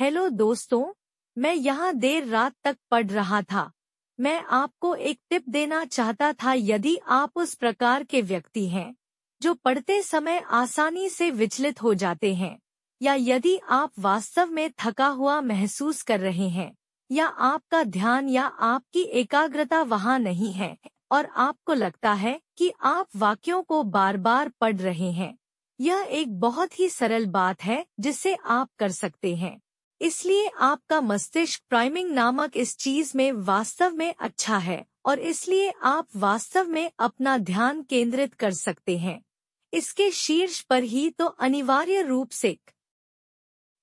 Hello दोस्तों मैं यहाँ देर रात तक पढ़ रहा था मैं आपको एक टिप देना चाहता था यदि आप उस प्रकार के व्यक्ति हैं जो पढ़ते समय आसानी से विचलित हो जाते हैं या यदि आप वास्तव में थका हुआ महसूस कर रहे हैं या आपका ध्यान या आपकी एकाग्रता वहाँ नहीं है और आपको लगता है कि आप वाक्यों को बार बार पढ़ रहे हैं यह एक बहुत ही सरल बात है जिसे आप कर सकते हैं इसलिए आपका मस्तिष्क प्राइमिंग नामक इस चीज में वास्तव में अच्छा है और इसलिए आप वास्तव में अपना ध्यान केंद्रित कर सकते हैं इसके शीर्ष पर ही तो अनिवार्य रूप से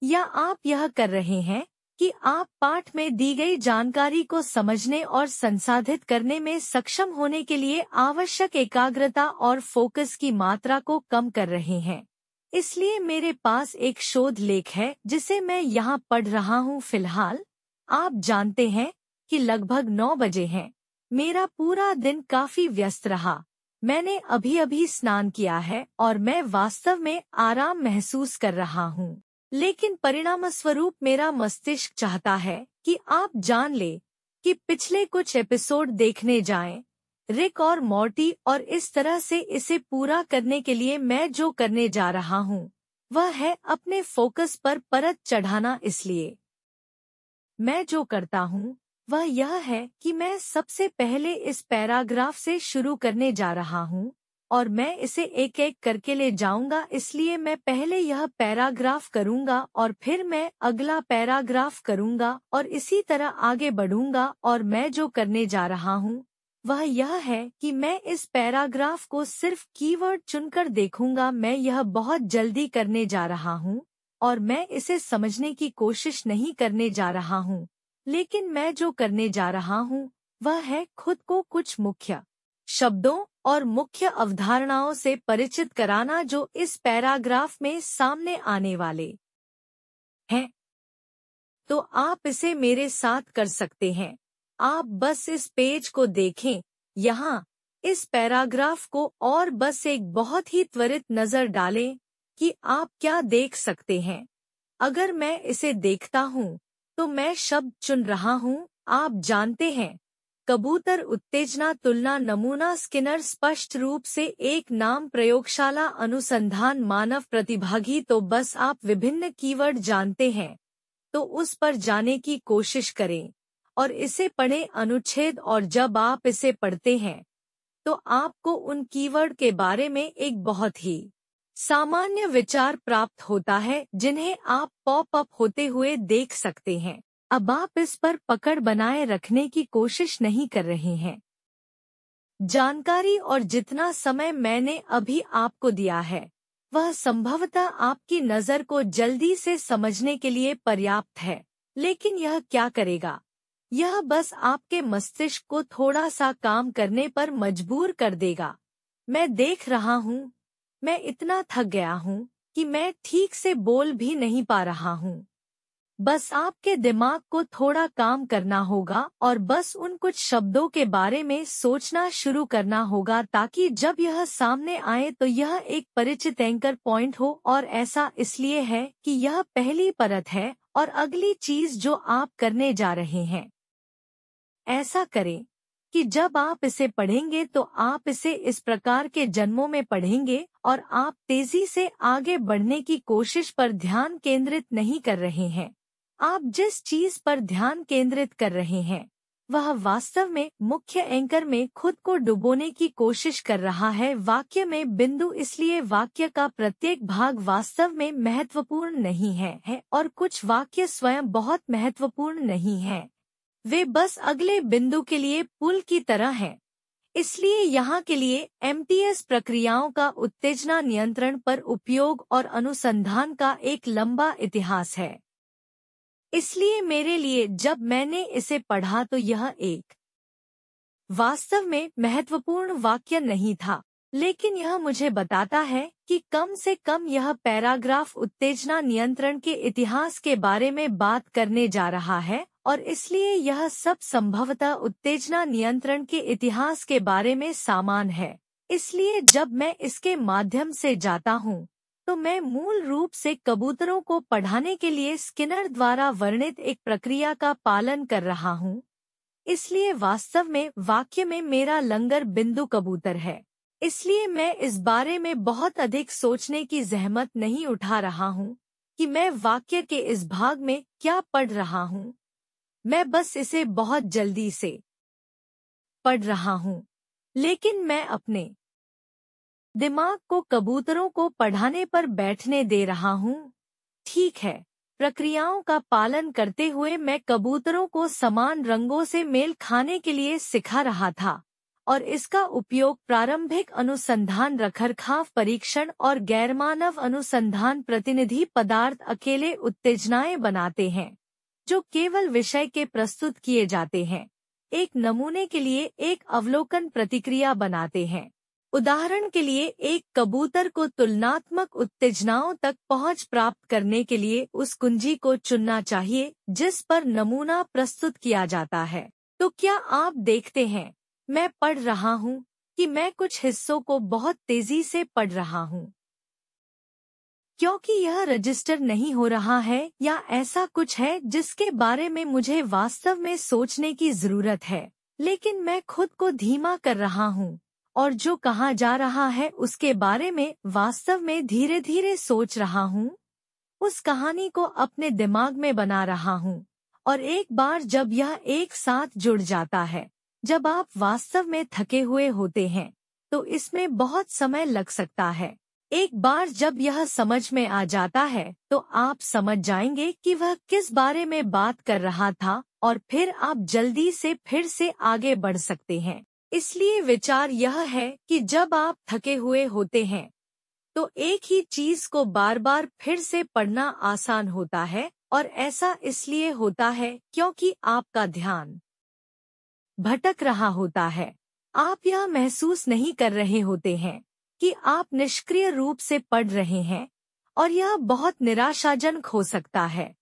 या आप यह कर रहे हैं कि आप पाठ में दी गई जानकारी को समझने और संसाधित करने में सक्षम होने के लिए आवश्यक एकाग्रता और फोकस की मात्रा को कम कर रहे हैं इसलिए मेरे पास एक शोध लेख है जिसे मैं यहाँ पढ़ रहा हूँ फिलहाल आप जानते हैं कि लगभग नौ बजे हैं मेरा पूरा दिन काफी व्यस्त रहा मैंने अभी अभी स्नान किया है और मैं वास्तव में आराम महसूस कर रहा हूँ लेकिन परिणाम स्वरूप मेरा मस्तिष्क चाहता है कि आप जान ले कि पिछले कुछ एपिसोड देखने जाएं रिक और मोर्टी और इस तरह से इसे पूरा करने के लिए मैं जो करने जा रहा हूँ वह है अपने फोकस पर परत चढ़ाना इसलिए मैं जो करता हूँ वह यह है कि मैं सबसे पहले इस पैराग्राफ से शुरू करने जा रहा हूँ और मैं इसे एक एक करके ले जाऊंगा इसलिए मैं पहले यह पैराग्राफ करूंगा और फिर मैं अगला पैराग्राफ करूंगा और इसी तरह आगे बढ़ूंगा और मैं जो करने जा रहा हूँ वह यह है कि मैं इस पैराग्राफ को सिर्फ कीवर्ड चुनकर देखूंगा मैं यह बहुत जल्दी करने जा रहा हूं और मैं इसे समझने की कोशिश नहीं करने जा रहा हूं लेकिन मैं जो करने जा रहा हूं वह है खुद को कुछ मुख्य शब्दों और मुख्य अवधारणाओं से परिचित कराना जो इस पैराग्राफ में सामने आने वाले हैं तो आप इसे मेरे साथ कर सकते हैं आप बस इस पेज को देखें यहाँ इस पैराग्राफ को और बस एक बहुत ही त्वरित नजर डालें कि आप क्या देख सकते हैं अगर मैं इसे देखता हूँ तो मैं शब्द चुन रहा हूँ आप जानते हैं कबूतर उत्तेजना तुलना नमूना स्किनर स्पष्ट रूप से एक नाम प्रयोगशाला अनुसंधान मानव प्रतिभागी तो बस आप विभिन्न कीवर्ड जानते हैं तो उस पर जाने की कोशिश करें और इसे पढ़े अनुच्छेद और जब आप इसे पढ़ते हैं तो आपको उन कीवर्ड के बारे में एक बहुत ही सामान्य विचार प्राप्त होता है जिन्हें आप पॉप अप होते हुए देख सकते हैं अब आप इस पर पकड़ बनाए रखने की कोशिश नहीं कर रहे हैं जानकारी और जितना समय मैंने अभी आपको दिया है वह संभवतः आपकी नज़र को जल्दी से समझने के लिए पर्याप्त है लेकिन यह क्या करेगा यह बस आपके मस्तिष्क को थोड़ा सा काम करने पर मजबूर कर देगा मैं देख रहा हूँ मैं इतना थक गया हूँ कि मैं ठीक से बोल भी नहीं पा रहा हूँ बस आपके दिमाग को थोड़ा काम करना होगा और बस उन कुछ शब्दों के बारे में सोचना शुरू करना होगा ताकि जब यह सामने आए तो यह एक परिचित एंकर पॉइंट हो और ऐसा इसलिए है कि यह पहली परत है और अगली चीज जो आप करने जा रहे हैं ऐसा करें कि जब आप इसे पढ़ेंगे तो आप इसे इस प्रकार के जन्मों में पढ़ेंगे और आप तेजी से आगे बढ़ने की कोशिश पर ध्यान केंद्रित नहीं कर रहे हैं आप जिस चीज पर ध्यान केंद्रित कर रहे हैं वह वास्तव में मुख्य एंकर में खुद को डुबोने की कोशिश कर रहा है वाक्य में बिंदु इसलिए वाक्य का प्रत्येक भाग वास्तव में महत्वपूर्ण नहीं है, है और कुछ वाक्य स्वयं बहुत महत्वपूर्ण नहीं है वे बस अगले बिंदु के लिए पुल की तरह हैं। इसलिए यहाँ के लिए एम प्रक्रियाओं का उत्तेजना नियंत्रण पर उपयोग और अनुसंधान का एक लंबा इतिहास है इसलिए मेरे लिए जब मैंने इसे पढ़ा तो यह एक वास्तव में महत्वपूर्ण वाक्य नहीं था लेकिन यह मुझे बताता है कि कम से कम यह पैराग्राफ उत्तेजना नियंत्रण के इतिहास के बारे में बात करने जा रहा है और इसलिए यह सब संभवतः उत्तेजना नियंत्रण के इतिहास के बारे में सामान है इसलिए जब मैं इसके माध्यम से जाता हूँ तो मैं मूल रूप से कबूतरों को पढ़ाने के लिए स्किनर द्वारा वर्णित एक प्रक्रिया का पालन कर रहा हूँ इसलिए वास्तव में वाक्य में मेरा लंगर बिंदु कबूतर है इसलिए मैं इस बारे में बहुत अधिक सोचने की जहमत नहीं उठा रहा हूँ कि मैं वाक्य के इस भाग में क्या पढ़ रहा हूँ मैं बस इसे बहुत जल्दी से पढ़ रहा हूँ लेकिन मैं अपने दिमाग को कबूतरों को पढ़ाने पर बैठने दे रहा हूँ ठीक है प्रक्रियाओं का पालन करते हुए मैं कबूतरों को समान रंगों से मेल खाने के लिए सिखा रहा था और इसका उपयोग प्रारंभिक अनुसंधान रखरखाव परीक्षण और गैरमानव अनुसंधान प्रतिनिधि पदार्थ अकेले उत्तेजनाएं बनाते हैं जो केवल विषय के प्रस्तुत किए जाते हैं एक नमूने के लिए एक अवलोकन प्रतिक्रिया बनाते हैं उदाहरण के लिए एक कबूतर को तुलनात्मक उत्तेजनाओं तक पहुंच प्राप्त करने के लिए उस कुंजी को चुनना चाहिए जिस पर नमूना प्रस्तुत किया जाता है तो क्या आप देखते हैं मैं पढ़ रहा हूँ कि मैं कुछ हिस्सों को बहुत तेजी से पढ़ रहा हूँ क्योंकि यह रजिस्टर नहीं हो रहा है या ऐसा कुछ है जिसके बारे में मुझे वास्तव में सोचने की जरूरत है लेकिन मैं खुद को धीमा कर रहा हूँ और जो कहा जा रहा है उसके बारे में वास्तव में धीरे धीरे सोच रहा हूँ उस कहानी को अपने दिमाग में बना रहा हूँ और एक बार जब यह एक साथ जुड़ जाता है जब आप वास्तव में थके हुए होते हैं तो इसमें बहुत समय लग सकता है एक बार जब यह समझ में आ जाता है तो आप समझ जाएंगे कि वह किस बारे में बात कर रहा था और फिर आप जल्दी से फिर से आगे बढ़ सकते हैं इसलिए विचार यह है कि जब आप थके हुए होते हैं तो एक ही चीज को बार बार फिर से पढ़ना आसान होता है और ऐसा इसलिए होता है क्योंकि आपका ध्यान भटक रहा होता है आप यह महसूस नहीं कर रहे होते हैं कि आप निष्क्रिय रूप से पढ़ रहे हैं और यह बहुत निराशाजनक हो सकता है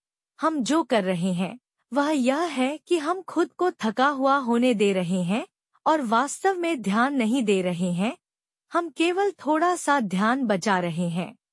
हम जो कर रहे हैं वह यह है कि हम खुद को थका हुआ होने दे रहे हैं और वास्तव में ध्यान नहीं दे रहे हैं हम केवल थोड़ा सा ध्यान बचा रहे हैं